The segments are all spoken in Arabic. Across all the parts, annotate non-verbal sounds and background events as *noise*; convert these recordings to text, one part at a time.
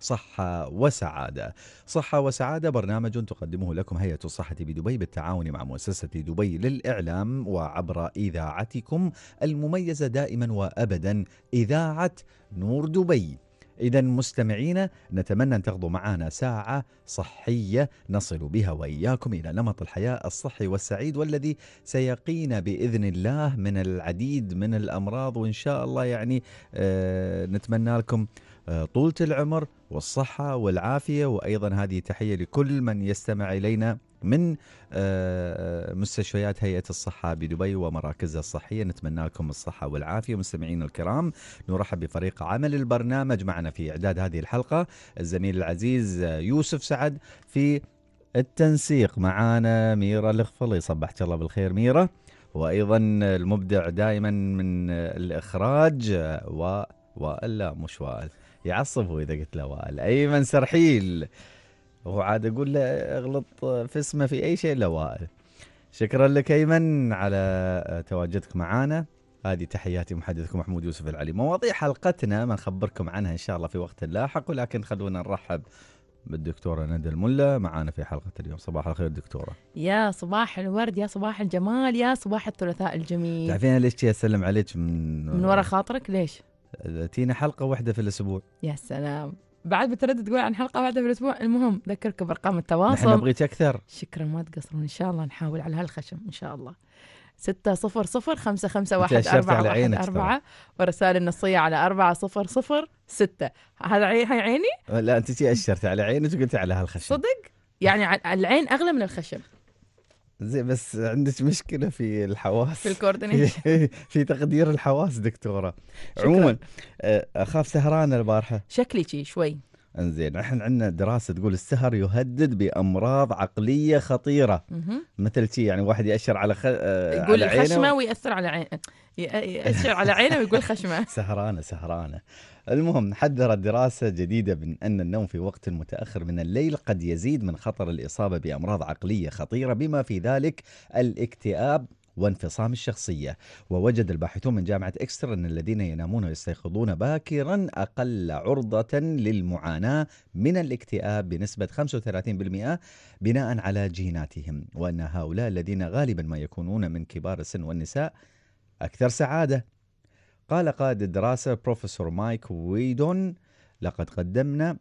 صحة وسعادة صحة وسعادة برنامج تقدمه لكم هيئة الصحة بدبي بالتعاون مع مؤسسة دبي للإعلام وعبر إذاعتكم المميزة دائما وأبدا إذاعة نور دبي إذا مستمعينا نتمنى أن تقضوا معنا ساعة صحية نصل بها وإياكم إلى نمط الحياة الصحي والسعيد والذي سيقينا بإذن الله من العديد من الأمراض وإن شاء الله يعني آه، نتمنى لكم آه، طولة العمر والصحة والعافية وأيضا هذه تحية لكل من يستمع إلينا من آه، آه، مستشفيات هيئة الصحة بدبي ومراكزها الصحية نتمنى لكم الصحة والعافية مستمعينا الكرام نرحب بفريق عمل البرنامج معنا في إعداد هذه الحلقة الزميل العزيز يوسف سعد في التنسيق معانا ميرة الخفلي صبحت الله بالخير ميرة وأيضا المبدع دائما من الإخراج و وإلا مش وائل هو اذا قلت له وائل ايمن سرحيل هو عاد اقول له اغلط في اسمه في اي شيء الا وائل شكرا لك ايمن على تواجدك معانا هذه تحياتي محدثكم محمود يوسف العلي مواضيع حلقتنا ما نخبركم عنها ان شاء الله في وقت لاحق ولكن خلونا نرحب بالدكتوره ندى الملا معانا في حلقه اليوم صباح الخير دكتوره يا صباح الورد يا صباح الجمال يا صباح الثلاثاء الجميل تعرفين ليش اسلم عليك من من ورا خاطرك ليش تينا حلقه واحده في الاسبوع يا سلام بعد بتردد تقول عن حلقه واحده في الاسبوع المهم ذكرك بارقام التواصل نحن بغيت اكثر شكرا ما تقصرون ان شاء الله نحاول على هالخشم ان شاء الله ستة صفر صفر خمسة خمسة واحد أربعة واحد أربعة والرسائل النصية على أربعة صفر صفر ستة هذا عيني؟ لا أنت أشرت على عينك وقلت على هالخشم صدق؟ يعني العين أغلى من الخشم زي بس عندك مشكلة في الحواس في الكوردينيشن في, *laughs* في تقدير الحواس دكتورة عموما آه، أخاف سهرانة البارحة شكلي شي شوي انزين احنا عندنا دراسه تقول السهر يهدد بامراض عقليه خطيره مثل شيء يعني واحد ياشر على خ... آه، يقول على خشمه و... وياثر على عين ياشر على عينه ويقول خشمه *laughs* سهرانه سهرانه المهم حذرت دراسة جديدة من أن النوم في وقت متأخر من الليل قد يزيد من خطر الإصابة بأمراض عقلية خطيرة بما في ذلك الاكتئاب وانفصام الشخصية ووجد الباحثون من جامعة إكستر أن الذين ينامون ويستيقظون باكرا أقل عرضة للمعاناة من الاكتئاب بنسبة 35% بناء على جيناتهم وأن هؤلاء الذين غالبا ما يكونون من كبار السن والنساء أكثر سعادة قال قائد الدراسة بروفيسور مايك ويدون لقد قدمنا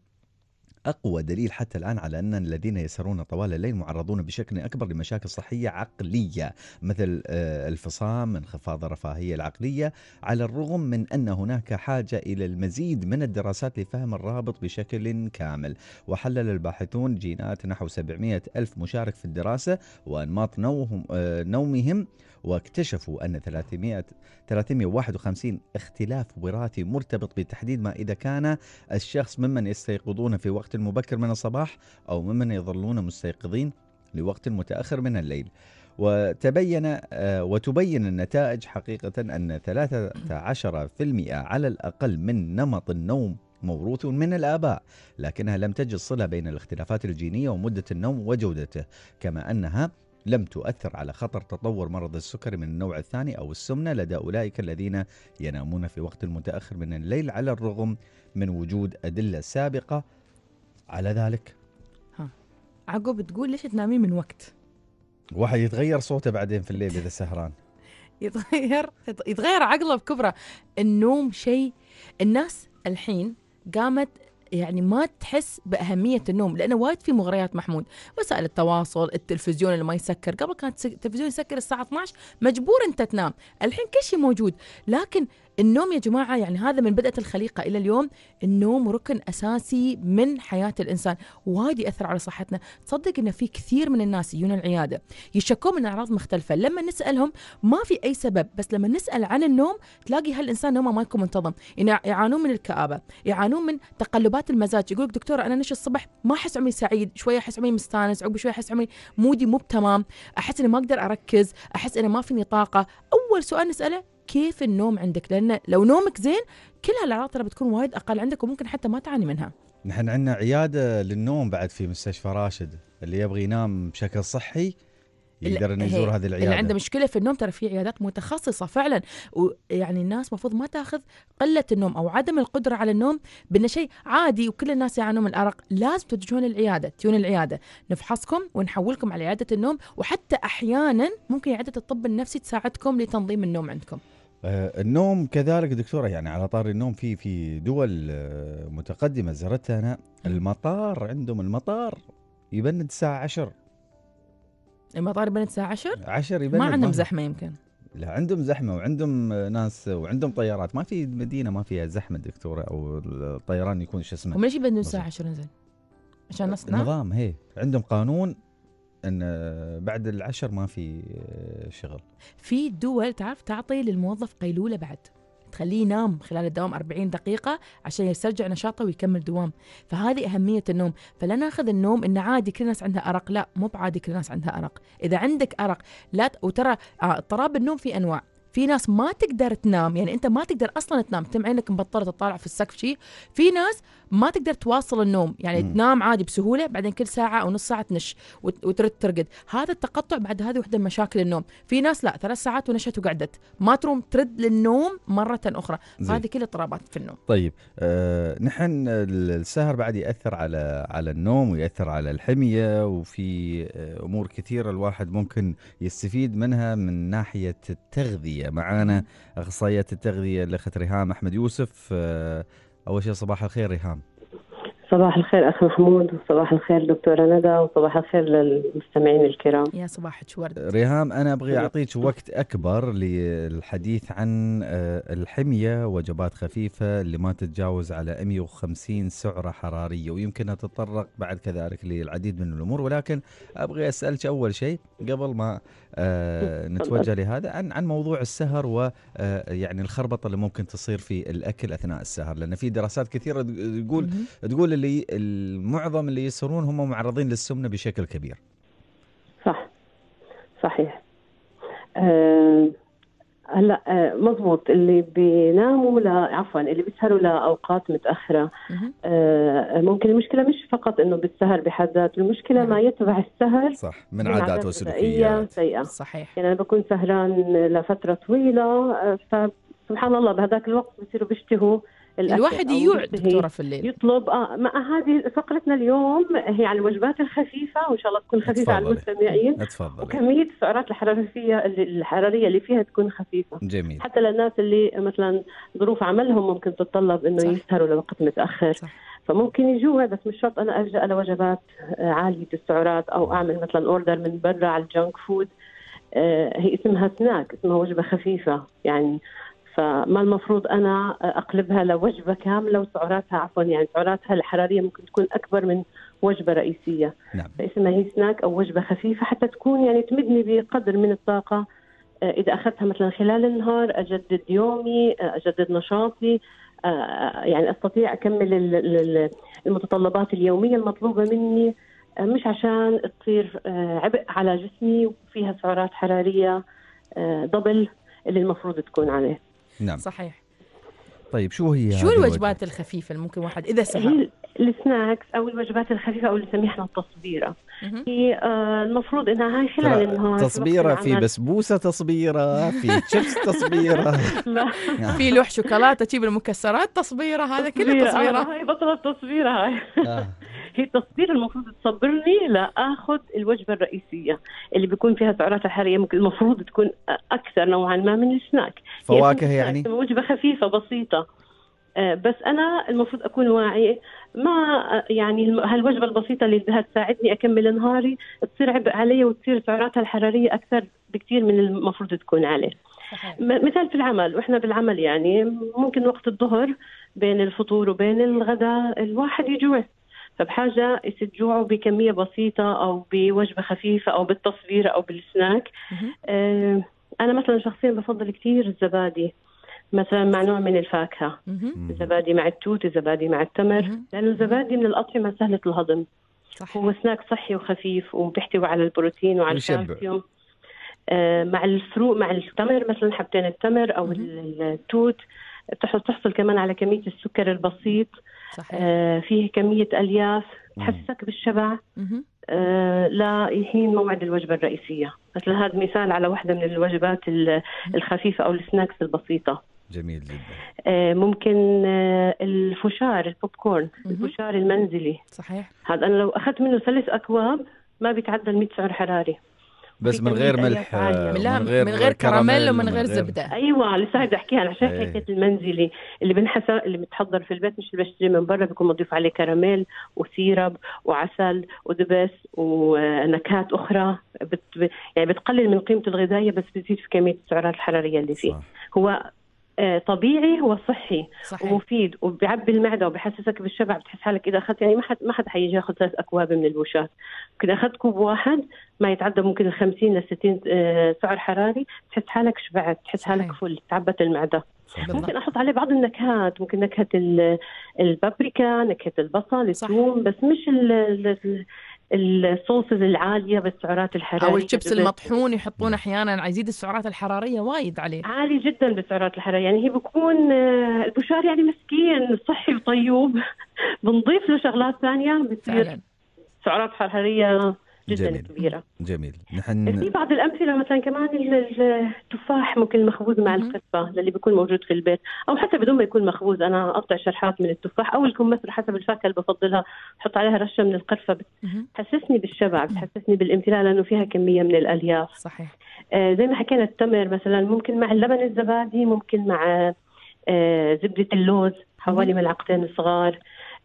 أقوى دليل حتى الآن على أن الذين يسهرون طوال الليل معرضون بشكل أكبر لمشاكل صحية عقلية مثل آه، الفصام انخفاض الرفاهية العقلية على الرغم من أن هناك حاجة إلى المزيد من الدراسات لفهم الرابط بشكل كامل وحلل الباحثون جينات نحو 700 ألف مشارك في الدراسة وأنماط آه، نومهم واكتشفوا أن 300 351 اختلاف وراثي مرتبط بتحديد ما إذا كان الشخص ممن يستيقظون في وقت مبكر من الصباح أو ممن يظلون مستيقظين لوقت متأخر من الليل وتبين آه، وتبين النتائج حقيقة أن 13% على الأقل من نمط النوم موروث من الآباء لكنها لم تجد صلة بين الاختلافات الجينية ومدة النوم وجودته كما أنها لم تؤثر على خطر تطور مرض السكري من النوع الثاني أو السمنة لدى أولئك الذين ينامون في وقت متأخر من الليل على الرغم من وجود أدلة سابقة على ذلك ها عقب تقول ليش تنامين من وقت واحد يتغير صوته بعدين في الليل إذا سهران *laughs* يتغير يتغير عقله بكبره النوم شيء الناس الحين قامت يعني ما تحس باهميه النوم لانه وايد في مغريات محمود وسائل التواصل التلفزيون اللي ما يسكر قبل كان التلفزيون يسكر الساعه 12 مجبور انت تنام الحين كل شيء موجود لكن النوم يا جماعة يعني هذا من بدأت الخليقة إلى اليوم النوم ركن أساسي من حياة الإنسان وايد يأثر على صحتنا تصدق أن في كثير من الناس يجون العيادة يشكون من أعراض مختلفة لما نسألهم ما في أي سبب بس لما نسأل عن النوم تلاقي هالإنسان نومه ما يكون منتظم يعني يعانون من الكآبة يعانون من تقلبات المزاج يقول دكتورة أنا نش الصبح ما أحس عمري سعيد شوية أحس عمري مستانس عقب شوية أحس عمري مودي مو بتمام أحس أني ما أقدر أركز أحس أني ما فيني طاقة أول سؤال نسأله كيف النوم عندك لان لو نومك زين كل هالاعراض ترى بتكون وايد اقل عندك وممكن حتى ما تعاني منها نحن عندنا عياده للنوم بعد في مستشفى راشد اللي يبغى ينام بشكل صحي يقدر انه يزور هذه العياده اللي عنده مشكله في النوم ترى في عيادات متخصصه فعلا ويعني الناس المفروض ما تاخذ قله النوم او عدم القدره على النوم بانه شيء عادي وكل الناس يعانون من الارق لازم تتجهون العياده تيون العياده نفحصكم ونحولكم على عياده النوم وحتى احيانا ممكن عياده الطب النفسي تساعدكم لتنظيم النوم عندكم آه، النوم كذلك دكتوره يعني على طار النوم في في دول آه، متقدمه زرتها انا المطار عندهم المطار يبند الساعه 10 المطار يبند الساعه 10 10 يبند ما عندهم زحمه يمكن لا عندهم زحمه وعندهم ناس وعندهم طيارات ما في مدينه ما فيها زحمه دكتوره او الطيران يكون شو اسمه وليش يبندون الساعه 10 زين عشان الناس نظام هي عندهم قانون ان بعد العشر ما في شغل في دول تعرف تعطي للموظف قيلوله بعد تخليه ينام خلال الدوام 40 دقيقة عشان يسترجع نشاطه ويكمل دوام فهذه أهمية النوم فلا ناخذ النوم أنه عادي كل الناس عندها أرق لا مو بعادي كل الناس عندها أرق إذا عندك أرق لا ت... وترى اضطراب آه، النوم في أنواع في ناس ما تقدر تنام يعني انت ما تقدر اصلا تنام تم عينك مبطله تطالع في السقف شيء في ناس ما تقدر تواصل النوم يعني مم. تنام عادي بسهوله بعدين كل ساعه او نص ساعه تنش وترد ترقد هذا التقطع بعد هذه وحده من مشاكل النوم في ناس لا ثلاث ساعات ونشت وقعدت ما تروم ترد للنوم مره اخرى هذه كلها اضطرابات في النوم طيب آه نحن السهر بعد ياثر على على النوم وياثر على الحميه وفي آه، امور كثيره الواحد ممكن يستفيد منها من ناحيه التغذيه معانا اخصائيه التغذيه الاخت ريهام احمد يوسف آه اول شيء صباح الخير ريهام صباح الخير أخ محمود وصباح الخير دكتورة ندى وصباح الخير للمستمعين الكرام يا صباح ورد ريهام أنا أبغي أعطيك وقت أكبر للحديث عن آه، الحمية وجبات خفيفة اللي ما تتجاوز على 150 سعرة حرارية ويمكن أتطرق بعد كذلك للعديد من الأمور ولكن أبغي أسألك أول شيء قبل ما آه، نتوجه لهذا عن عن موضوع السهر ويعني آه، الخربطة اللي ممكن تصير في الأكل أثناء السهر لأن في دراسات كثيرة تقول تقول اللي المعظم اللي يسهرون هم معرضين للسمنه بشكل كبير. صح صحيح. آه، هلا أه مضبوط اللي بيناموا لا عفوا اللي بيسهروا لاوقات متاخره أه ممكن المشكله مش فقط انه بالسهر بحد ذاته المشكله مم. ما يتبع السهر صح من, من عادات وسلوكيات سيئه صحيح يعني انا بكون سهران لفتره طويله آه، فسبحان الله بهذاك الوقت بصيروا بيشتهوا الواحد يوع دكتوره في الليل يطلب آه ما آه، هذه فقرتنا اليوم هي عن الوجبات الخفيفه وان شاء الله تكون خفيفه على المستمعين اتفضل وكميه السعرات الحراريه الحراريه اللي فيها تكون خفيفه جميل حتى للناس اللي مثلا ظروف عملهم ممكن تتطلب انه يسهروا لوقت متاخر صح. فممكن يجوا بس مش شرط انا الجا لوجبات آه، عاليه السعرات او اعمل مثلا اوردر من برا على الجنك فود آه، هي اسمها سناك اسمها وجبه خفيفه يعني فما المفروض انا اقلبها لوجبه كامله وسعراتها عفوا يعني سعراتها الحراريه ممكن تكون اكبر من وجبه رئيسيه نعم. فاسمها هي سناك او وجبه خفيفه حتى تكون يعني تمدني بقدر من الطاقه آه، اذا اخذتها مثلا خلال النهار اجدد يومي آه، اجدد نشاطي آه، يعني استطيع اكمل المتطلبات اليوميه المطلوبه مني مش عشان تصير عبء على جسمي وفيها سعرات حراريه دبل اللي المفروض تكون عليه نعم صحيح طيب شو هي شو الوجبات الخفيفة اللي ممكن واحد إذا سهر؟ السناكس او الوجبات الخفيفه او اللي نسميها التصبيره هي آه، المفروض انها خلال النهار تصبيره في, بسبوسه تصبيره في تشيبس *laughs* تصبيره لا *laughs* في لوح شوكولاته تجيب المكسرات تصبيره هذا كله تصبيره هاي بطله تصبيره هاي آه. في التصبير المفروض تصبرني لاخذ الوجبه الرئيسيه اللي بيكون فيها سعراتها الحراريه ممكن المفروض تكون اكثر نوعا ما من السناك فواكه يعني وجبه خفيفه بسيطه آه، بس انا المفروض اكون واعي ما آه، يعني هالوجبه البسيطه اللي بدها تساعدني اكمل نهاري تصير عبء علي وتصير سعراتها الحراريه اكثر بكثير من المفروض تكون عليه مثال في العمل واحنا بالعمل يعني ممكن وقت الظهر بين الفطور وبين الغداء الواحد يجوع فبحاجة تجوعوا بكمية بسيطة أو بوجبة خفيفة أو بالتصوير أو بالسناك آه، أنا مثلا شخصيا بفضل كثير الزبادي مثلا مع نوع من الفاكهة الزبادي مع التوت الزبادي مع التمر لأنه الزبادي من الأطعمة سهلة الهضم صحيح. هو سناك صحي وخفيف وبيحتوي على البروتين وعلى الكالسيوم آه، مع الفروق مع التمر مثلا حبتين التمر او مم. التوت بتحصل كمان على كميه السكر البسيط صحيح. آه فيه كمية ألياف تحسك بالشبع آه لا يحين موعد الوجبة الرئيسية مثل هذا مثال على واحدة من الوجبات الخفيفة أو السناكس البسيطة جميل جدا آه، ممكن آه، الفشار البوب كورن الفشار المنزلي صحيح هذا أنا لو أخذت منه ثلاث أكواب ما بيتعدى ال 100 سعر حراري بس من غير ملح آه، من غير, من غير كراميل ومن غير زبده ايوه لسه بدي احكيها على عشان أيه. حكايه المنزلي اللي بنحسه اللي بتحضر في البيت مش اللي بشتري من برا بيكون مضيف عليه كراميل وسيرب وعسل ودبس ونكهات اخرى بت... يعني بتقلل من قيمته الغذائيه بس بتزيد في كميه السعرات الحراريه اللي فيه صح. هو آه، طبيعي هو صحي صحيح. ومفيد وبيعبي المعده وبحسسك بالشبع بتحس حالك اذا اخذت يعني ما حد ما حد حيجي ياخذ ثلاث اكواب من البوشات ممكن اخذت كوب واحد ما يتعدى ممكن ال 50 ل 60 سعر حراري تحس حالك شبعت تحس صحيح. حالك فل تعبت المعده ممكن احط عليه بعض النكهات ممكن نكهه البابريكا نكهه البصل الثوم بس مش الصوصز العاليه بالسعرات الحراريه او الشيبس المطحون يحطون احيانا يزيد السعرات الحراريه وايد عليه عالي جدا بالسعرات الحراريه يعني هي بكون آه، البشار يعني مسكين صحي وطيوب *laughs* بنضيف له شغلات ثانيه بتصير سعرات حراريه جدا جميل. كبيره جميل نحن في بعض الامثله مثلا كمان التفاح ممكن المخبوز مع القرفه اللي بيكون موجود في البيت او حتى بدون ما يكون مخبوز انا اقطع شرحات من التفاح او الكمثرى حسب الفاكهه اللي بفضلها بحط عليها رشه من القرفه بتحسسني بالشبع بتحسسني بالامتلاء لانه فيها كميه من الالياف صحيح آه، زي ما حكينا التمر مثلا ممكن مع اللبن الزبادي ممكن مع آه، زبده اللوز حوالي ملعقتين صغار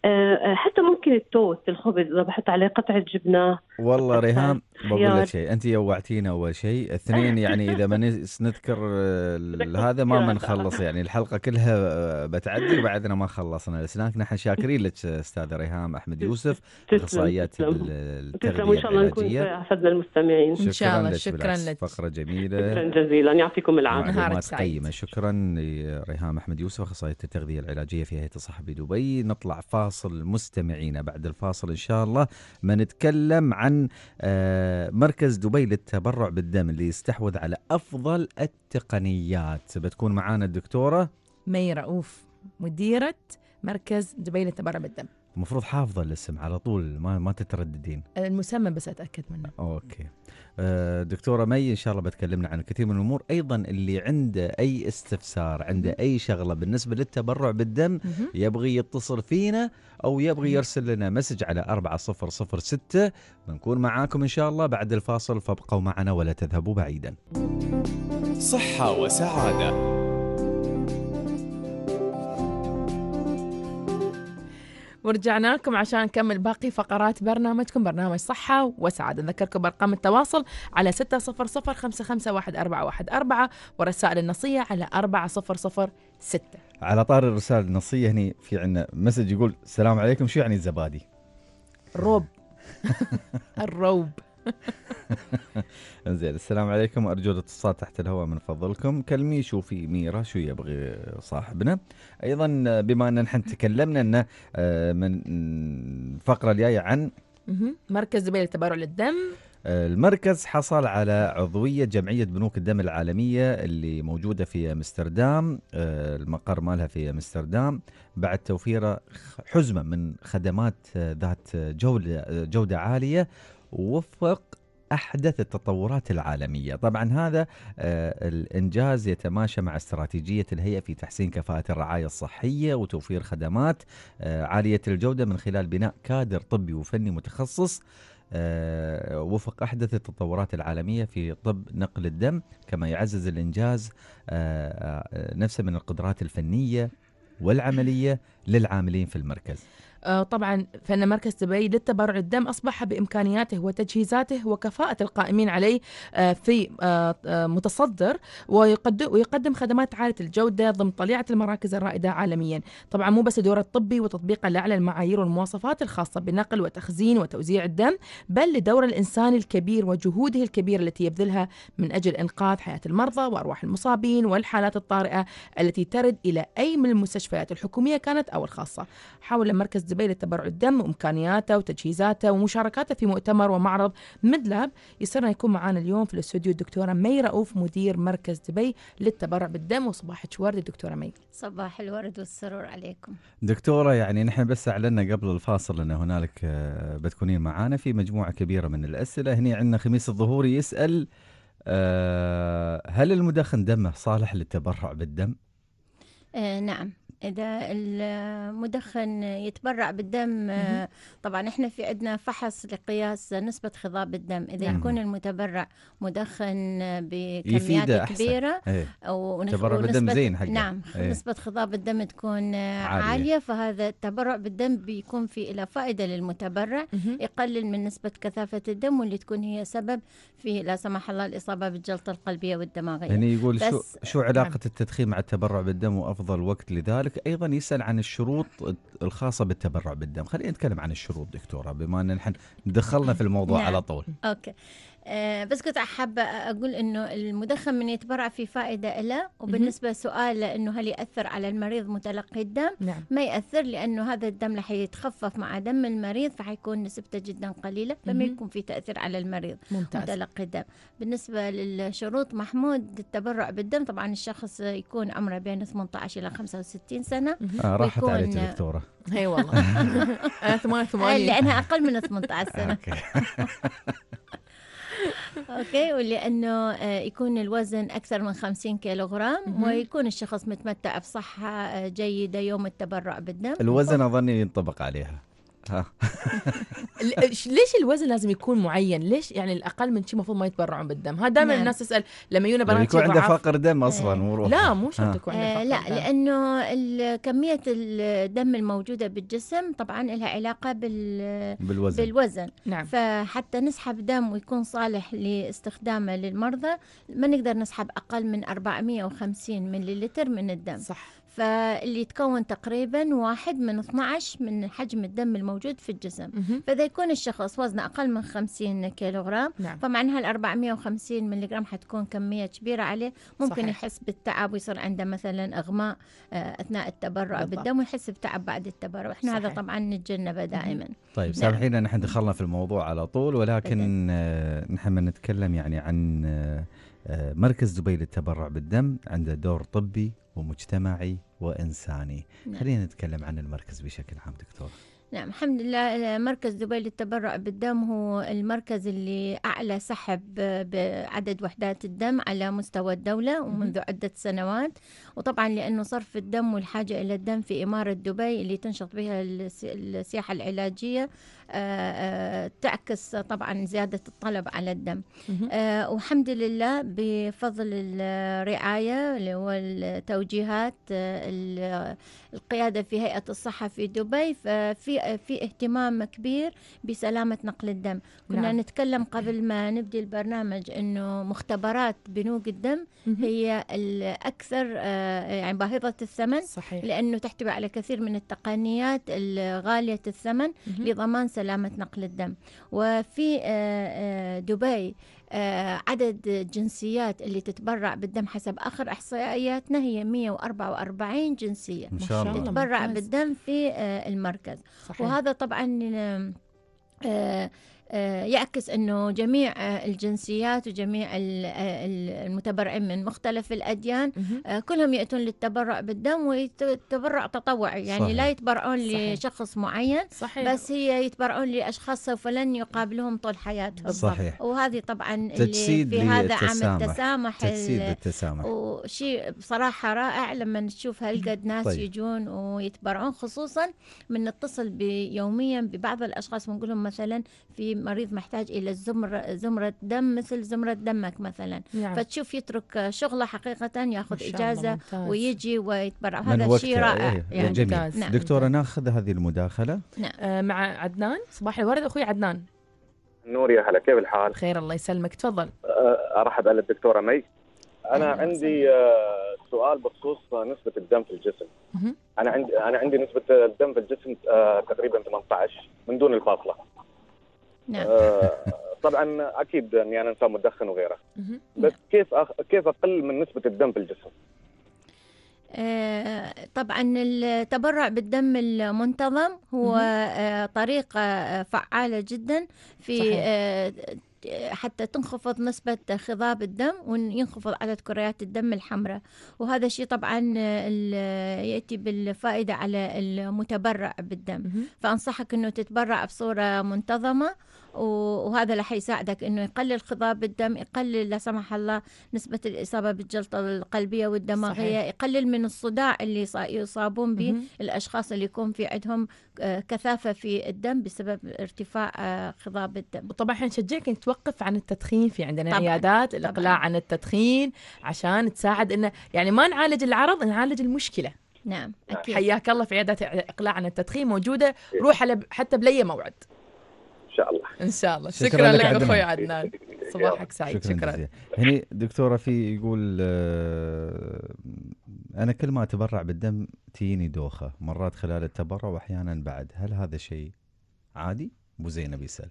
آه، حتى ممكن التوت الخبز اذا بحط عليه قطعه جبنه والله ريهام بقول لك شيء انت يوعتينا اول شيء اثنين يعني اذا ما نذكر آه، *laughs* هذا ما بنخلص يعني الحلقه كلها آه، بتعدي وبعدنا ما خلصنا الاسناك نحن شاكرين لك استاذه ريهام احمد يوسف اخصائيات التغذيه ان شاء الله نكون افدنا المستمعين ان شاء الله شكرا لك فقره جميله شكرا جزيلا يعطيكم العافيه نهارك سعيد شكرا لريهام احمد يوسف اخصائيه التغذيه العلاجيه في هيئه الصحه بدبي نطلع فاصل فاصل مستمعينا بعد الفاصل إن شاء الله ما نتكلم عن آه، مركز دبي للتبرع بالدم اللي يستحوذ على أفضل التقنيات بتكون معانا الدكتورة مي رؤوف مديرة مركز دبي للتبرع بالدم المفروض حافظه الاسم على طول ما ما تترددين آه، المسمى بس اتاكد منه اوكي آه، دكتوره مي ان شاء الله بتكلمنا عن كثير من الامور ايضا اللي عنده اي استفسار عنده اي شغله بالنسبه للتبرع بالدم يبغي يتصل فينا او يبغي يرسل لنا مسج على 4006 بنكون معاكم ان شاء الله بعد الفاصل فابقوا معنا ولا تذهبوا بعيدا صحه وسعاده ورجعنا لكم عشان نكمل باقي فقرات برنامجكم برنامج صحة وسعادة نذكركم بأرقام التواصل على واحد 551 ورسائل النصية على ستة على طار الرسالة النصية هني في عندنا مسج يقول السلام عليكم شو يعني الزبادي؟ روب *laughs* الروب *laughs* زين السلام عليكم ارجو الاتصال تحت الهواء من فضلكم كلمي شوفي ميره ميرا شو يبغي صاحبنا ايضا بما ان نحن تكلمنا انه آه، من الفقره الجايه عن مركز دبي للتبرع للدم آه، المركز حصل على عضوية جمعية بنوك الدم العالمية اللي موجودة في أمستردام آه، المقر مالها في أمستردام بعد توفير حزمة من خدمات ذات جودة, جودة عالية وفق احدث التطورات العالميه، طبعا هذا آه، الانجاز يتماشى مع استراتيجيه الهيئه في تحسين كفاءه الرعايه الصحيه وتوفير خدمات آه، عاليه الجوده من خلال بناء كادر طبي وفني متخصص آه، وفق احدث التطورات العالميه في طب نقل الدم، كما يعزز الانجاز نفسه من القدرات الفنيه والعمليه للعاملين في المركز آه، طبعا فإن مركز دبي للتبرع الدم أصبح بإمكانياته وتجهيزاته وكفاءة القائمين عليه آه، في آه، متصدر ويقدم خدمات عالية الجودة ضمن طليعة المراكز الرائدة عالميا طبعا مو بس دور الطبي وتطبيقه لأعلى المعايير والمواصفات الخاصة بنقل وتخزين وتوزيع الدم بل لدور الإنسان الكبير وجهوده الكبيرة التي يبذلها من أجل إنقاذ حياة المرضى وأرواح المصابين والحالات الطارئة التي ترد إلى أي من المستشفيات الحكومية كانت الصحة والخاصة حول مركز دبي لتبرع الدم وإمكانياته وتجهيزاته ومشاركاته في مؤتمر ومعرض مدلاب يسرنا يكون معنا اليوم في الاستوديو الدكتورة مي رؤوف مدير مركز دبي للتبرع بالدم وصباحك ورد دكتورة مي صباح الورد والسرور عليكم دكتورة يعني نحن بس أعلنا قبل الفاصل أن هنالك آه، بتكونين معانا في مجموعة كبيرة من الأسئلة هنا عندنا خميس الظهوري يسأل آه، هل المدخن دمه صالح للتبرع بالدم؟ آه نعم اذا المدخن يتبرع بالدم آه، طبعا احنا في عندنا فحص لقياس نسبه خضاب الدم اذا نعم. يكون المتبرع مدخن بكميات كبيره ايه. ونسبه بالدم زين حقا. نعم ايه. نسبه خضاب الدم تكون آه، عالية. عاليه فهذا التبرع بالدم بيكون في له فائده للمتبرع مه. يقلل من نسبه كثافه الدم واللي تكون هي سبب في لا سمح الله الاصابه بالجلطه القلبيه والدماغيه هني يقول شو شو علاقه نعم. التدخين مع التبرع بالدم وافضل وقت لذلك كذلك ايضا يسال عن الشروط الخاصه بالتبرع بالدم خلينا نتكلم عن الشروط دكتوره بما ان نحن دخلنا في الموضوع نعم. على طول اوكي آه، بس كنت حابة أقول إنه المدخن من يتبرع في فائدة له وبالنسبة لسؤال إنه هل يأثر على المريض متلقي الدم نعم. ما يأثر لأنه هذا الدم رح يتخفف مع دم المريض فحيكون نسبته جدا قليلة فما يكون في تأثير على المريض ممتاز. متلقي الدم بالنسبة للشروط محمود التبرع بالدم طبعا الشخص يكون عمره بين 18 إلى 65 سنة آه راحت عليك دكتورة *laughs* اي والله 88 *laughs* آه، لانها اقل من 18 سنه *laughs* اوكي ولانه آه، يكون الوزن اكثر من 50 كيلوغرام ويكون الشخص متمتع بصحه آه، جيده يوم التبرع بالدم الوزن اظني ينطبق عليها ها *laughs* ليش الوزن لازم يكون معين؟ ليش يعني الاقل من شيء المفروض ما يتبرعون بالدم؟ هذا دائما نعم. الناس تسال لما يجونا بنات يكون عنده فقر دم إيه. اصلا لا مو شرط يكون عنده إيه، فقر لا لانه كميه الدم الموجوده بالجسم طبعا لها علاقه بال بالوزن بالوزن نعم. فحتى نسحب دم ويكون صالح لاستخدامه للمرضى ما نقدر نسحب اقل من 450 مللتر من الدم صح فاللي يتكون تقريبا واحد من 12 من حجم الدم الموجود في الجسم فإذا يكون الشخص وزنه أقل من 50 كيلوغرام نعم. فمعناها ال 450 جرام حتكون كمية كبيرة عليه ممكن صحيح. يحس بالتعب ويصير عنده مثلا إغماء آه، أثناء التبرع بالضبط. بالدم ويحس بتعب بعد التبرع إحنا صحيح. هذا طبعا نتجنبه دائما طيب نعم. سامحينا نحن دخلنا في الموضوع على طول ولكن آه نحن نتكلم يعني عن آه, آه، مركز دبي للتبرع بالدم عنده دور طبي ومجتمعي وإنساني نعم. خلينا نتكلم عن المركز بشكل عام دكتور نعم الحمد لله مركز دبي للتبرع بالدم هو المركز اللي أعلى سحب بعدد وحدات الدم على مستوى الدولة ومنذ عدة سنوات وطبعا لأنه صرف الدم والحاجة إلى الدم في إمارة دبي اللي تنشط بها السياحة العلاجية آه، آه، تعكس طبعا زيادة الطلب على الدم آه، والحمد لله بفضل الرعاية والتوجيهات القيادة في هيئة الصحة في دبي ففي في اهتمام كبير بسلامة نقل الدم كنا نعم. نتكلم قبل ما نبدي البرنامج انه مختبرات بنوك الدم هي الاكثر يعني باهظة الثمن صحيح. لانه تحتوي على كثير من التقنيات الغالية الثمن لضمان سلامة سلامة نقل الدم وفي آه، آه، دبي آه، عدد الجنسيات اللي تتبرع بالدم حسب آخر إحصائياتنا هي 144 جنسية ما شاء الله. تتبرع بالدم في المركز صحيح. وهذا طبعا آه، يعكس انه جميع آه، الجنسيات وجميع آه، المتبرعين من مختلف الاديان كلهم ياتون للتبرع بالدم ويتبرع تطوعي يعني صحيح. لا يتبرعون صحيح. لشخص معين صحيح. بس هي يتبرعون لاشخاص سوف لن يقابلوهم طول حياتهم صحيح وهذه طبعا تجسيد في هذا عام التسامح تجسيد التسامح وشيء بصراحه رائع لما نشوف هالقد ناس طيب. يجون ويتبرعون خصوصا من نتصل بيوميا ببعض الاشخاص ونقول لهم مثلا في المريض محتاج الى زمر زمره دم مثل زمره دمك مثلا يعني. فتشوف يترك شغله حقيقه ياخذ اجازه ممتاز. ويجي ويتبرع هذا شيء رائع ايه. يعني جميل نعم. دكتوره ناخذ هذه المداخله نعم. آه مع عدنان صباح الورد اخوي عدنان نور يا هلا كيف الحال؟ خير الله يسلمك تفضل آه ارحب على الدكتوره مي انا عندي آه سؤال بخصوص نسبه الدم في الجسم انا عندي انا عندي نسبه الدم في الجسم آه تقريبا 18 من دون الفاصله نعم آه، طبعا اكيد اني انا انسان مدخن وغيره بس كيف أخ... كيف اقل من نسبه الدم في الجسم؟ آه، طبعا التبرع بالدم المنتظم هو آه، طريقة فعالة جدا في صحيح. حتى تنخفض نسبة خضاب الدم وينخفض عدد كريات الدم الحمراء وهذا الشيء طبعا يأتي بالفائدة على المتبرع بالدم فأنصحك أنه تتبرع بصورة منتظمة وهذا اللي حيساعدك انه يقلل خضاب الدم يقلل لا سمح الله نسبه الاصابه بالجلطه القلبيه والدماغيه صحيح. يقلل من الصداع اللي يصابون به الاشخاص اللي يكون في عندهم آه، كثافه في الدم بسبب ارتفاع آه، خضاب الدم وطبعا نشجعك انك توقف عن التدخين في عندنا طبعًا. عيادات الاقلاع عن التدخين عشان تساعد انه يعني ما نعالج العرض نعالج المشكله نعم اكيد حياك الله في عيادات اقلاع عن التدخين موجوده إيه. روح على حتى بلي موعد ان شاء الله ان شاء الله شكرا, شكرا لك اخوي عدنان *laughs* صباحك سعيد شكرا, شكرا. هني دكتوره في يقول آه، انا كل ما اتبرع بالدم تجيني دوخه مرات خلال التبرع واحيانا بعد هل هذا شيء عادي ابو زينب يسال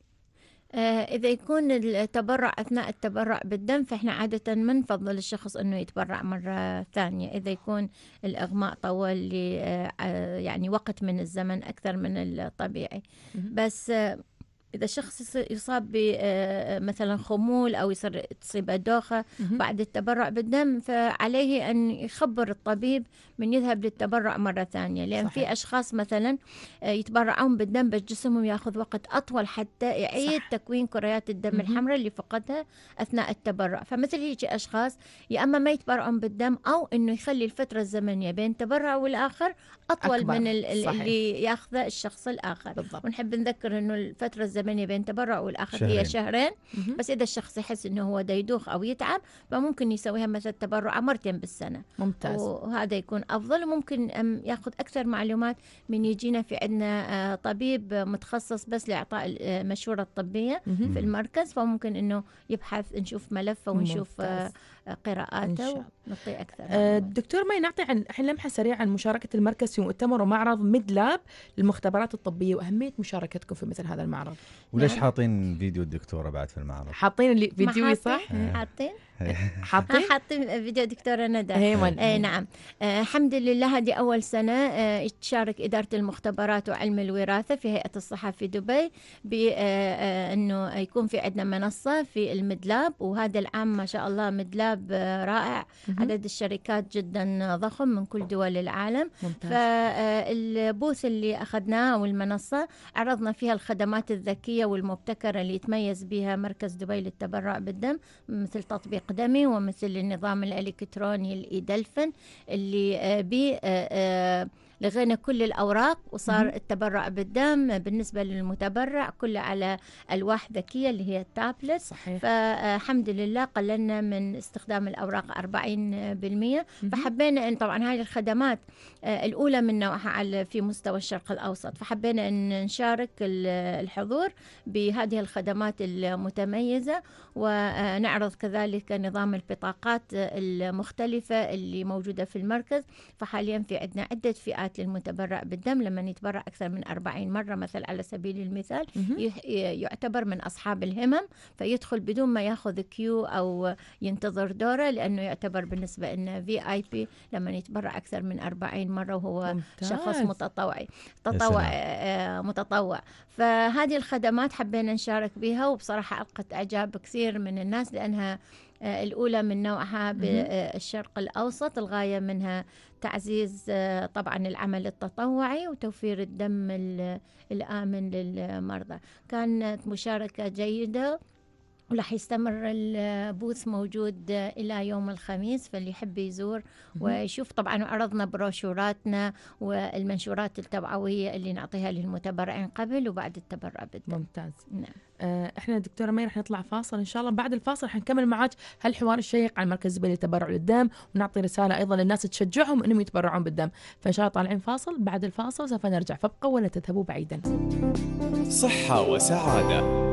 آه، إذا يكون التبرع أثناء التبرع بالدم فإحنا عادة ما نفضل الشخص أنه يتبرع مرة ثانية إذا يكون الإغماء طول آه، يعني وقت من الزمن أكثر من الطبيعي بس اذا شخص يصاب آه، آه، مثلا خمول او يصير تصيبه دوخه بعد التبرع بالدم فعليه ان يخبر الطبيب من يذهب للتبرع مره ثانيه لان صحيح. في اشخاص مثلا آه، يتبرعون بالدم بس جسمهم ياخذ وقت اطول حتى يعيد صح. تكوين كريات الدم الحمراء اللي فقدها اثناء التبرع فمثل هيجي اشخاص يا اما ما يتبرعون بالدم او انه يخلي الفتره الزمنيه بين تبرع والاخر اطول أكبر. من اللي ياخذه الشخص الاخر بالضبط. ونحب نذكر انه الفتره الزمنية زمني بين تبرع والآخر شهرين. هي شهرين مم. بس إذا الشخص يحس إنه هو يدوخ أو يتعب فممكن يسويها مثل التبرع مرتين بالسنة ممتاز وهذا يكون أفضل وممكن ياخذ أكثر معلومات من يجينا في عندنا آه، طبيب متخصص بس لإعطاء المشورة آه، الطبية مم. في المركز فممكن إنه يبحث نشوف ملفه ونشوف آه، ممتاز. قراءاته ونعطي اكثر دكتور ما نعطي عن الحين لمحه سريعه عن مشاركه المركز في مؤتمر ومعرض ميد لاب للمختبرات الطبيه واهميه مشاركتكم في مثل هذا المعرض وليش نعم. حاطين فيديو الدكتوره بعد في المعرض؟ حاطين اللي فيديوي صح؟ إيه. حاطين إيه. *laughs* حاطين حاطين فيديو دكتوره ندى اي نعم إيه، الحمد لله هذه اول سنه إيه، تشارك اداره المختبرات وعلم الوراثه في هيئه الصحه في دبي بانه يكون في عندنا منصه في المدلاب وهذا العام ما شاء الله مدلاب رائع عدد الشركات جدا ضخم من كل دول العالم ممتاز. فالبوث اللي اخذناه والمنصه عرضنا فيها الخدمات الذكيه والمبتكره اللي يتميز بها مركز دبي للتبرع بالدم مثل تطبيق المقدمي ومثل النظام الإلكتروني الايدلفن اللي به آه، لغينا كل الأوراق وصار التبرع بالدم بالنسبة للمتبرع كله على ألواح ذكية اللي هي التابلت صحيح. فالحمد لله قللنا من استخدام الأوراق 40% فحبينا أن طبعا هذه الخدمات آه، الأولى من نوعها على في مستوى الشرق الأوسط فحبينا أن نشارك الحضور بهذه الخدمات المتميزة ونعرض كذلك نظام البطاقات المختلفة اللي موجودة في المركز فحاليا في عندنا عدة فئات الجرعات للمتبرع بالدم لما يتبرع أكثر من 40 مرة مثلا على سبيل المثال يعتبر من أصحاب الهمم فيدخل بدون ما ياخذ كيو أو ينتظر دوره لأنه يعتبر بالنسبة لنا في آي بي لما يتبرع أكثر من 40 مرة وهو ممتاز. شخص متطوعي تطوع آه، متطوع فهذه الخدمات حبينا نشارك بها وبصراحة ألقت إعجاب كثير من الناس لأنها آه، الأولى من نوعها بالشرق الأوسط الغاية منها تعزيز آه، طبعا العمل التطوعي وتوفير الدم الآمن للمرضى كانت مشاركة جيدة ورح يستمر البوث موجود إلى يوم الخميس فاللي يحب يزور ويشوف طبعا عرضنا بروشوراتنا والمنشورات التوعوية اللي نعطيها للمتبرعين قبل وبعد التبرع بالدم ممتاز نعم آه، احنا دكتوره مي رح نطلع فاصل ان شاء الله بعد الفاصل حنكمل معك هالحوار الشيق عن مركز زبيل للتبرع للدم ونعطي رساله ايضا للناس تشجعهم انهم يتبرعون بالدم فان شاء الله طالعين فاصل بعد الفاصل سوف نرجع فابقوا ولا تذهبوا بعيدا صحه وسعاده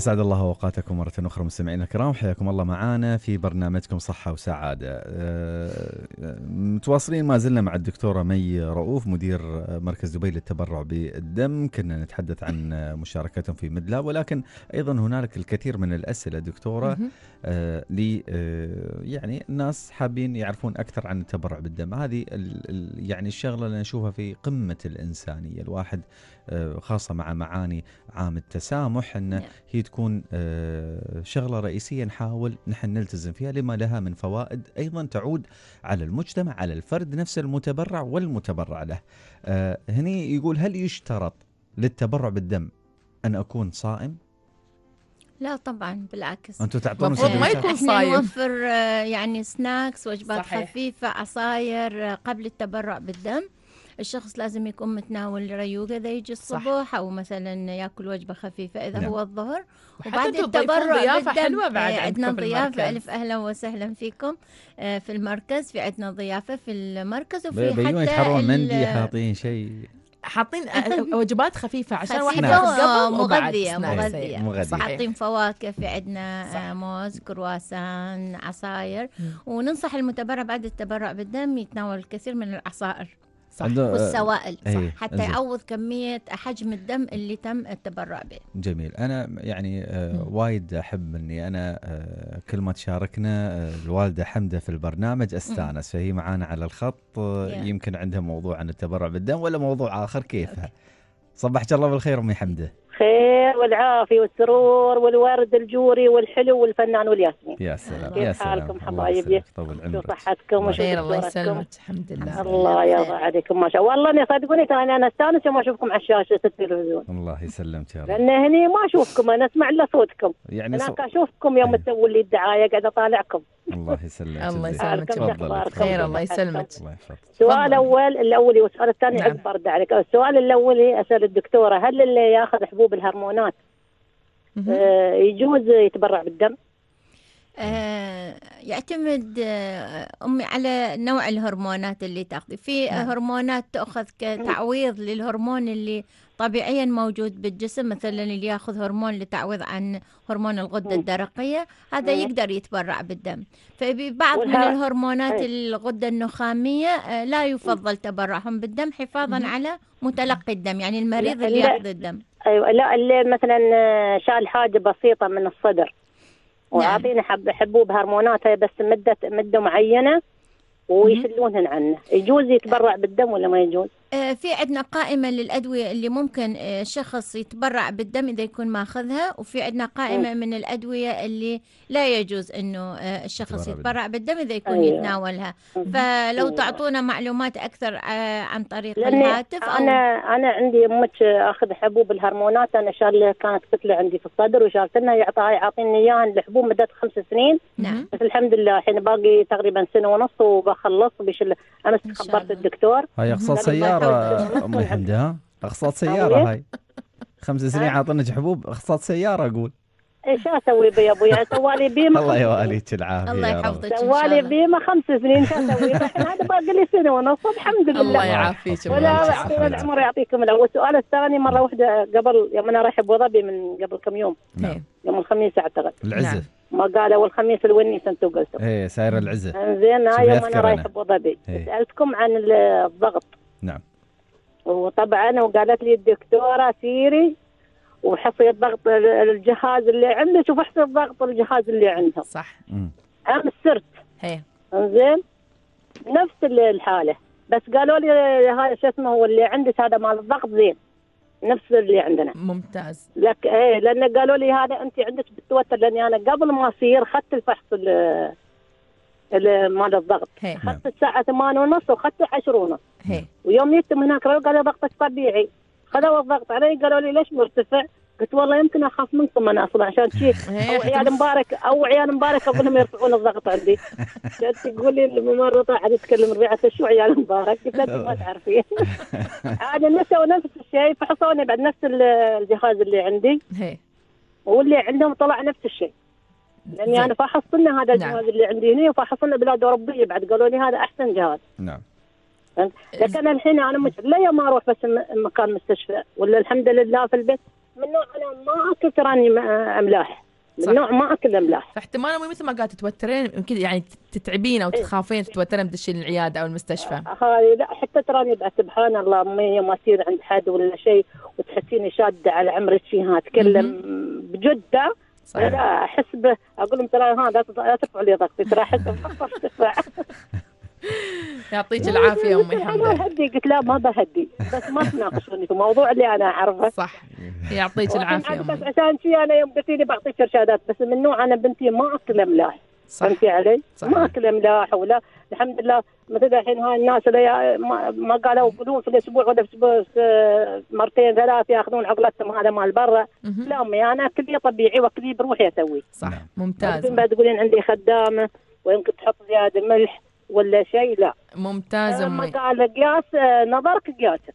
أسعد الله أوقاتكم مرة أخرى مستمعينا الكرام حياكم الله معنا في برنامجكم صحة وسعادة آه، آه، متواصلين ما زلنا مع الدكتورة مي رؤوف مدير مركز دبي للتبرع بالدم كنا نتحدث عن مشاركتهم في مدلا ولكن أيضا هنالك الكثير من الأسئلة دكتورة آه، ل يعني الناس حابين يعرفون أكثر عن التبرع بالدم هذه يعني الشغلة اللي نشوفها في قمة الإنسانية الواحد آه، خاصه مع معاني عام التسامح ان نعم. هي تكون آه، شغله رئيسيه نحاول نحن نلتزم فيها لما لها من فوائد ايضا تعود على المجتمع على الفرد نفسه المتبرع والمتبرع له. آه، هني يقول هل يشترط للتبرع بالدم ان اكون صائم؟ لا طبعا بالعكس انتم تعطون ما يكون صايم نوفر يعني سناكس وجبات صحيح. خفيفه عصاير قبل التبرع بالدم الشخص لازم يكون متناول ريوق إذا يجي الصبح أو مثلا ياكل وجبة خفيفة إذا نعم. هو الظهر وبعد التبرع ضيافة حلوة بعد إيه، عندنا ضيافة ألف أهلا وسهلا فيكم آه، في المركز في عندنا ضيافة في المركز وفي حتى مندي حاطين شيء حاطين آه، آه، وجبات خفيفه عشان واحد ياخذ مغذيه مغذيه, مغذية. حاطين فواكه في عندنا موز كرواسان عصاير وننصح المتبرع بعد التبرع بالدم يتناول الكثير من العصائر صح آه، والسوائل صح ايه حتى انزل. يعوض كميه حجم الدم اللي تم التبرع به جميل انا يعني آه وايد احب اني انا آه كل ما تشاركنا آه الوالده حمده في البرنامج استانس فهي معانا على الخط آه يمكن عندها موضوع عن التبرع بالدم ولا موضوع اخر كيفها صبحك الله بالخير امي حمده الخير والعافية والسرور والورد الجوري والحلو والفنان والياسمين يا سلام يا سلام حالكم حبايبي طول صحتكم بخير الله يسلمك الحمد لله الله يرضى عليكم ما شاء الله والله اني صدقوني ترى انا استانس يوم اشوفكم على الشاشه في التلفزيون الله يسلمك يا رب لان هني ما اشوفكم انا اسمع الا صوتكم يعني هناك اشوفكم يوم تسووا لي الدعايه قاعد اطالعكم الله يسلمك الله يسلمك تفضل خير الله يسلمك السؤال الاول الاولي والسؤال الثاني عقب نعم. برد عليك السؤال الاولي اسال الدكتوره هل اللي ياخذ حبوب بالهرمونات آه، يجوز يتبرع بالدم آه، يعتمد آه، امي على نوع الهرمونات اللي تاخذي في نعم. هرمونات تاخذ كتعويض للهرمون اللي طبيعيا موجود بالجسم مثلا اللي ياخذ هرمون لتعويض عن هرمون الغده الدرقيه هذا يقدر يتبرع بالدم فبعض من الهرمونات إيه. الغده النخاميه آه، لا يفضل تبرعهم بالدم حفاظا على متلقي الدم يعني المريض اللي ياخذ الدم ايوه لا اللي مثلا آه، شال حاجه بسيطه من الصدر نعم. وعاطينا حب حبوب هرمونات بس مده مده معينه ويشلونهن عنه يجوز يتبرع بالدم ولا ما يجوز آه، في عندنا قائمة للأدوية اللي ممكن آه، شخص يتبرع بالدم إذا يكون ماخذها وفي عندنا قائمة من الأدوية اللي لا يجوز إنه آه، الشخص يتبرع بالدم إذا يكون أيوه. يتناولها فلو أيوة. تعطونا معلومات أكثر عن طريق الهاتف أو أنا أنا عندي أمك أخذ حبوب الهرمونات أنا شال كانت كتلة عندي في الصدر وشالت لنا يعطيني إياها الحبوب مدة خمس سنين نعم بس الحمد لله الحين باقي تقريبا سنة ونص وبخلص بشل أمس خبرت الدكتور هاي سيارة سيارة أم الحمد ها أقساط طيب. سيارة هاي خمس سنين آه. عاطنك حبوب أقساط سيارة أقول ايش اسوي بي ابويا سوالي بيمه *laughs* الله يواليك العافيه الله يحفظك سوالي بيمه خمس سنين شو اسوي *laughs* هذا باقي لي سنه ونص الحمد لله الله يعافيك ولا العمر يعطيكم العافيه والسؤال الثاني مره نعم. واحده قبل يوم انا رايح ابو ظبي من قبل كم يوم نعم إيه. يوم الخميس اعتقد العزه نعم. ما قال اول خميس الونيس انتم قلتوا ايه سايره العزه زين آه، يوم انا رايح ابو ظبي إيه. سالتكم عن الضغط نعم وطبعا وقالت لي الدكتوره سيري وحصي الضغط الجهاز اللي عندك وفحصي الضغط الجهاز اللي عندها صح امس سرت هي انزين نفس الحاله بس قالوا لي هذا شو اسمه هو اللي عندك هذا مال الضغط زين نفس اللي عندنا ممتاز لك ايه لان قالوا لي هذا انت عندك بالتوتر لاني انا قبل ما اصير اخذت الفحص مال الضغط اخذت نعم. الساعه 8 ونص واخذت 10 ونص ويوم جيت من هناك قالوا ضغطك طبيعي خذوا الضغط علي قالوا لي ليش مرتفع؟ قلت والله يمكن اخاف منكم انا اصلا عشان شيء او عيال مبارك او عيال مبارك اظنهم يرفعون الضغط عندي قالت تقول لي الممرضه عاد تتكلم ربيعه شو عيال مبارك قلت لها ما تعرفين *laughs* عاد نسوا نفس الشيء فحصوني بعد نفس الجهاز اللي عندي واللي عندهم طلع نفس الشيء لاني انا فحصنا هذا نعم. الجهاز نعم. اللي عندي هنا وفحصنا بلاد اوروبيه بعد قالوا لي هذا احسن جهاز نعم إيه. لكن الحين انا مش لا يوم اروح بس مكان مستشفى ولا الحمد لله في البيت من نوع انا ما اكل تراني املاح من نوع ما اكل املاح فاحتمال مثل ما قالت تتوترين يمكن يعني تتعبين او إيه. تخافين تتوترين تدشين العياده او المستشفى هاي لا حتى تراني سبحان الله امي ما تصير عند حد ولا شيء وتحسيني شاده على عمرك فيها اتكلم بجده صحيح. لا احس به اقول لهم ترى ها لا ترفع لي ضغطي ترى احس *laughs* ارتفع *laughs* يعطيك العافيه امي حمد انا هدي قلت لا ما بهدي بس ما تناقشوني في موضوع اللي انا اعرفه صح يعطيك العافيه بس عشان شي انا يوم قلت لي بعطيك ارشادات بس من نوع انا بنتي ما اتكلم له فهمتي علي؟ صح. ما كل املاح ولا الحمد لله مثلا الحين هاي الناس اللي ما قالوا فلوس في الاسبوع ولا في آه، مرتين ثلاث ياخذون عقلتهم هذا مال برا لا امي انا كلي طبيعي وكلي بروحي اسوي صح نعم. ممتاز ما تقولين عندي خدامه ويمكن تحط زياده ملح ولا شيء لا ممتاز آه، امي ما قال قياس آه، نظرك قياسك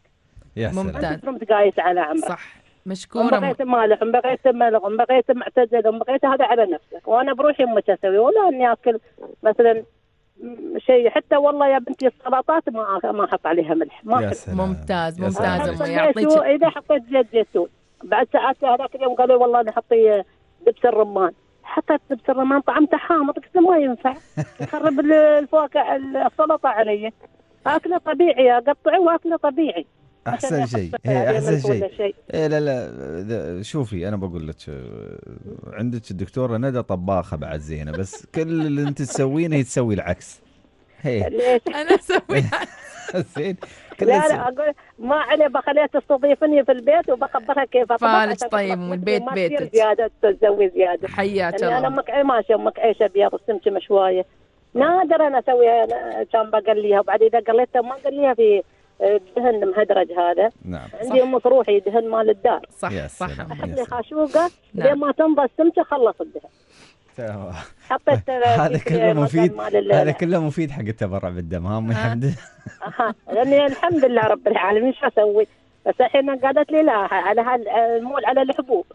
يا سلام ممتاز على عمرك صح مشكورة م... بغيت مالح بغيت ملغ بغيت معتزل بغيت هذا على نفسك وأنا بروحي مش أسوي ولا إني أكل مثلا شيء حتى والله يا بنتي السلطات ما ما احط عليها ملح ما يا سلام. ممتاز ممتاز يعطيك اذا حطيت زيت زيتون بعد ساعات هذاك اليوم قالوا والله نحطي إيه دبس الرمان حطيت دبس الرمان طعمته حامض قلت ما ينفع يخرب *laughs* الفواكه السلطه علي اكله طبيعي اقطعه واكله طبيعي احسن شيء هي احسن شيء إيه, إيه، لا لا شوفي انا بقول لك عندك الدكتوره ندى طباخه بعد زينه بس كل اللي انت تسوينه تسوي العكس هي انا اسوي *laughs* زين لا لا اقول ما علي بخليها تستضيفني في البيت وبخبرها كيف فالك طيب والبيت بيتك زياده تسوي زياده حياك يعني الله انا امك إيه، ماشيه امك عيشه بيض السمكه مشوايه نادر انا اسويها كان بقليها وبعد اذا قليتها ما قليها في دهن مهدرج هذا نعم. عندي ام فروحي دهن مال الدار صح يا صح احط لي خاشوقه نعم. لين ما تنضى السمكه خلص الدهن حطيت *laughs* هذا كله مفيد هذا كله مفيد حق التبرع بالدم ها آه. الحمد لله يعني الحمد لله رب العالمين شو اسوي بس الحين قالت لي لا على المول على الحبوب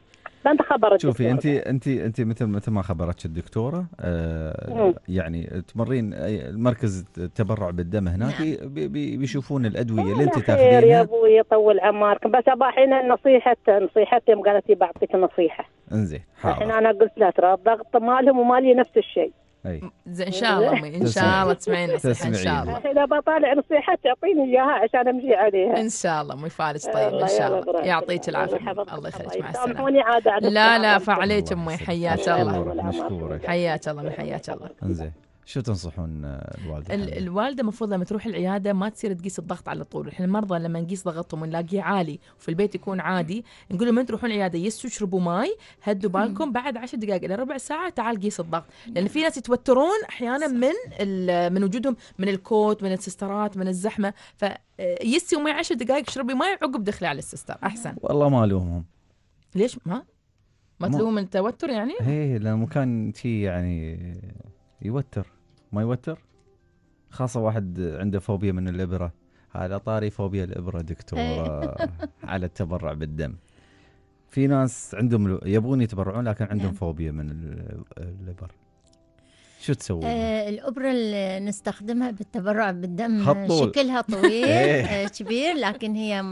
فانت خبرت شوفي انت انت انت مثل مثل ما خبرتش الدكتوره آه يعني تمرين مركز التبرع بالدم هناك نعم. بي بي بيشوفون الادويه اللي انت تاخذينها يا ابوي يطول عمرك بس ابى الحين نصيحه نصيحتهم يوم قالت لي بعطيك نصيحه انزين الحين انا قلت لها ترى الضغط مالهم ومالي نفس الشيء اي ان شاء الله امي ان شاء الله تسمعين ان شاء الله اذا بطالع نصيحه تعطيني اياها عشان امشي عليها ان شاء الله امي فارس طيب ان شاء الله يعطيك العافيه الله يخليك مع السلامه لا لا فعليك امي حياك الله حياك الله حياك الله انزين شو تنصحون الوالده؟ الوالده المفروض لما تروح العياده ما تصير تقيس الضغط على طول، احنا المرضى لما نقيس ضغطهم ونلاقيه عالي وفي البيت يكون عادي، نقول لهم تروحون العياده يسوا اشربوا ماي، هدوا بالكم بعد 10 دقائق الى ربع ساعه تعال قيس الضغط، لان في ناس يتوترون احيانا من من وجودهم من الكوت، من السسترات، من الزحمه، فيسي ماي 10 دقائق اشربي ماي عقب دخلي على السستر احسن. والله ما الومهم. ليش ما؟ ما تلوم التوتر يعني؟ ايه لانه كان شيء يعني يوتر ما يوتر خاصة واحد عنده فوبيا من الإبرة على طاري فوبيا الإبرة دكتور إيه. *laughs* على التبرع بالدم في ناس عندهم يبغون يتبرعون لكن عندهم نعم. فوبيا من الإبر شو تسوي؟ آه الابره اللي نستخدمها بالتبرع بالدم شكلها *laughs* طويل إيه. آه، كبير لكن هي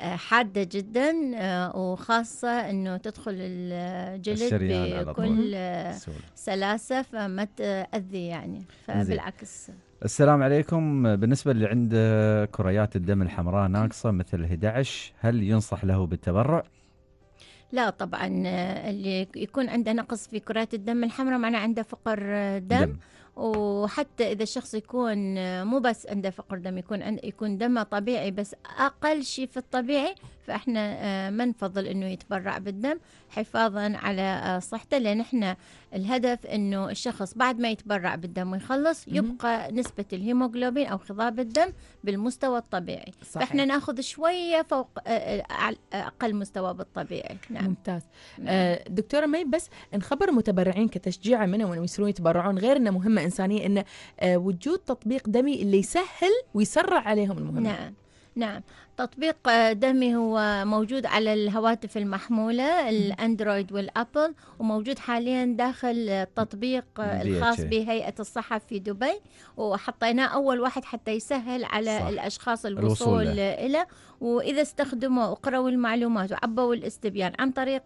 حاده جدا آه، وخاصه انه تدخل الجلد بكل سلاسه فما تاذي يعني فبالعكس السلام عليكم بالنسبه اللي عنده كريات الدم الحمراء ناقصه مثل 11 هل ينصح له بالتبرع؟ لا طبعا آه، اللي يكون عنده نقص في كرات الدم الحمراء معناه عنده فقر آه، دم, دم. وحتى اذا الشخص يكون آه، مو بس عنده فقر دم يكون يكون دمه طبيعي بس اقل شيء في الطبيعي فاحنا آه، ما نفضل انه يتبرع بالدم حفاظا على آه، صحته لان احنا الهدف انه الشخص بعد ما يتبرع بالدم ويخلص يبقى نسبه الهيموغلوبين او خضاب الدم بالمستوى الطبيعي صحيح. فاحنا ناخذ شويه فوق آه، اقل مستوى بالطبيعي نعم ممتاز نعم. آه دكتوره مي بس نخبر المتبرعين كتشجيع منهم انهم يصيرون يتبرعون غير انه مهمه انسانيه انه وجود تطبيق دمي اللي يسهل ويسرع عليهم المهمه نعم نعم تطبيق دمي هو موجود على الهواتف المحمولة الأندرويد والأبل وموجود حاليا داخل التطبيق الخاص بهيئة الصحة في دبي وحطيناه أول واحد حتى يسهل على صح. الأشخاص الوصول إلى وإذا استخدموا وقرأوا المعلومات وعبوا الاستبيان عن طريق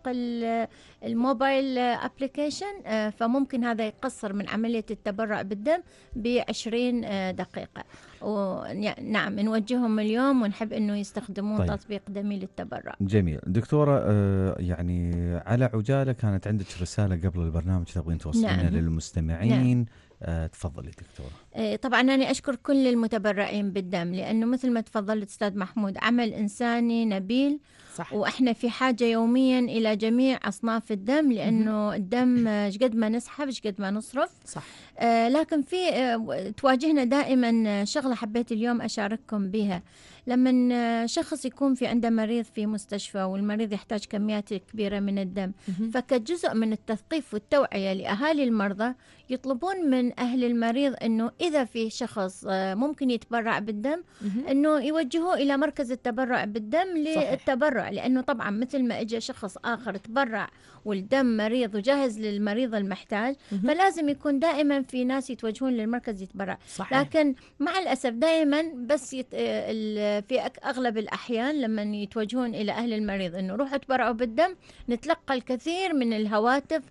الموبايل أبليكيشن آه، فممكن هذا يقصر من عملية التبرع بالدم ب 20 آه، دقيقة ونعم نوجههم اليوم ونحب انه يستخدمون طيب. تطبيق دمي للتبرع جميل دكتوره آه، يعني على عجاله كانت عندك رساله قبل البرنامج تبغين توصلينها نعم. للمستمعين نعم. آه، تفضلي دكتوره آه، طبعا انا اشكر كل المتبرعين بالدم لانه مثل ما تفضلت استاذ محمود عمل انساني نبيل صح. واحنا في حاجه يوميا الى جميع اصناف الدم لانه الدم قد ما نسحب قد ما نصرف صح آه لكن في آه تواجهنا دائما شغله حبيت اليوم اشارككم بها لما شخص يكون في عنده مريض في مستشفى والمريض يحتاج كميات كبيرة من الدم فكجزء من التثقيف والتوعية لأهالي المرضى يطلبون من أهل المريض أنه إذا في شخص آه، ممكن يتبرع بالدم أنه يوجهوه إلى مركز التبرع بالدم للتبرع لأنه طبعا مثل ما اجى شخص آخر تبرع والدم مريض وجاهز للمريض المحتاج فلازم يكون دائما في ناس يتوجهون للمركز يتبرع صحيح. لكن مع الأسف دائما بس يت... آه، ال... في أغلب الأحيان لما يتوجهون إلى أهل المريض أنه روحوا تبرعوا بالدم نتلقى الكثير من الهواتف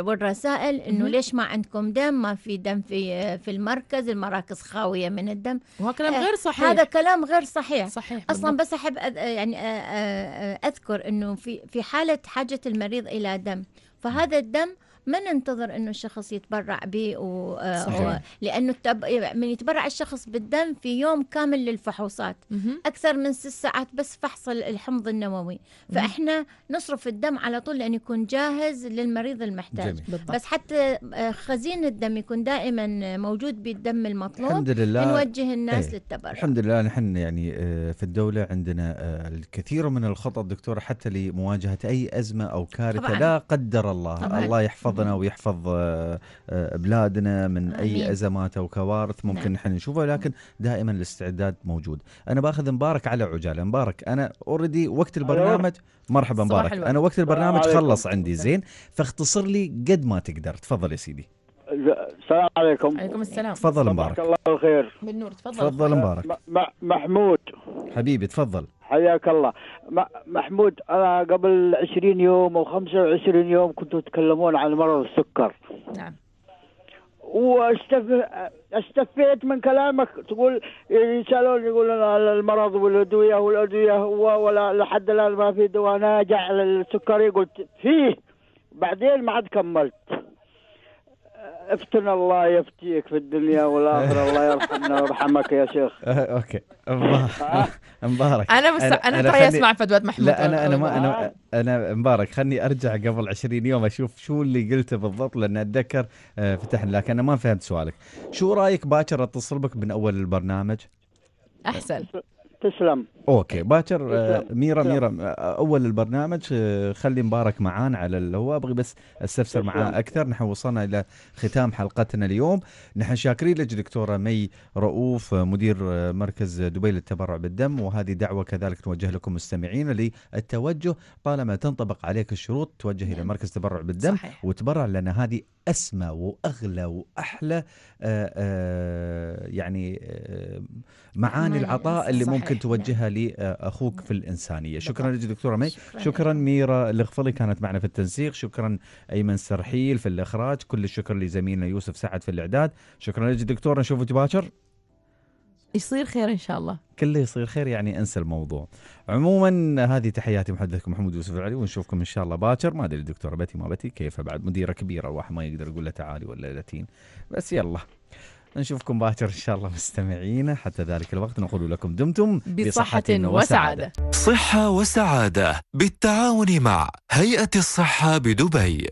والرسائل أنه ليش ما عندكم دم ما في دم في في المركز المراكز خاوية من الدم وهذا كلام آه، غير صحيح هذا كلام غير صحيح صحيح أصلا بس أحب يعني آه، آه، أذكر أنه في في حالة حاجة المريض إلى دم فهذا الدم ما ننتظر انه الشخص يتبرع به و... آه، و... لانه التب... من يتبرع الشخص بالدم في يوم كامل للفحوصات مه. اكثر من ست ساعات بس فحص الحمض النووي فاحنا نصرف الدم على طول لان يكون جاهز للمريض المحتاج جميل. بس حتى آه، خزين الدم يكون دائما موجود بالدم المطلوب الحمد لله نوجه الناس ايه. للتبرع الحمد لله نحن يعني آه، في الدوله عندنا الكثير من الخطط دكتور حتى لمواجهه اي ازمه او كارثه طبعاً. لا قدر الله طبعاً. الله يحفظ ارضنا ويحفظ آه، آه، بلادنا من اي ازمات او كوارث ممكن نعم. نحن نشوفها لكن دائما الاستعداد موجود انا باخذ مبارك على عجاله مبارك انا اوريدي وقت أيوه. البرنامج مرحبا مبارك انا وقت البرنامج خلص عندي زين فاختصر لي قد ما تقدر تفضل يا سيدي السلام عليكم عليكم السلام تفضل مبارك الله خير بالنور تفضل تفضل مبارك محمود حبيبي تفضل حياك الله محمود أنا قبل 20 يوم أو 25 يوم كنتوا تتكلمون عن مرض السكر نعم واستفيت من كلامك تقول يسالون يعني يقولون المرض والادويه والادويه هو ولا لحد الان ما في دواء ناجع للسكري قلت فيه بعدين ما عاد كملت افتن الله يفتيك في الدنيا والاخره الله يرحمنا ويرحمك يا شيخ *laughs* أه، اوكي مبارك *laughs* انا مست... انا ترى طيب اسمع فدوات محمود لا انا انا ما انا أه. انا مبارك خلني ارجع قبل 20 يوم اشوف شو اللي قلته بالضبط لان اتذكر أه، فتحنا لكن انا ما فهمت سؤالك شو رايك باكر اتصل بك من اول البرنامج احسن تسلم اوكي باكر آه، ميرا ميرا آه، اول البرنامج آه، خلي مبارك معانا على الهواء ابغي بس استفسر معاه اكثر نحن وصلنا الى ختام حلقتنا اليوم نحن شاكرين لك دكتوره مي رؤوف مدير مركز دبي للتبرع بالدم وهذه دعوه كذلك نوجه لكم مستمعين للتوجه طالما تنطبق عليك الشروط توجه الى نعم. مركز تبرع بالدم صحيح. وتبرع لان هذه اسمى واغلى واحلى آآ آآ يعني آآ معاني العطاء اللي صحيح. ممكن ممكن توجهها لاخوك آه، في الانسانيه شكرا لك دكتوره مي شكرا, شكرا ميرا الغفلي كانت معنا في التنسيق شكرا ايمن سرحيل في الاخراج كل الشكر لزميلنا يوسف سعد في الاعداد شكرا لك دكتوره نشوفك باكر يصير خير ان شاء الله كله يصير خير يعني انسى الموضوع عموما هذه تحياتي محدثكم محمود يوسف العلي ونشوفكم ان شاء الله باكر ما ادري الدكتوره بتي ما بتي كيف بعد مديره كبيره الواحد ما يقدر يقول لها تعالي ولا لتين بس يلا نشوفكم باكر إن شاء الله مستمعينا حتى ذلك الوقت نقول لكم دمتم بصحة, بصحة وسعادة صحة وسعادة بالتعاون مع هيئة الصحة بدبي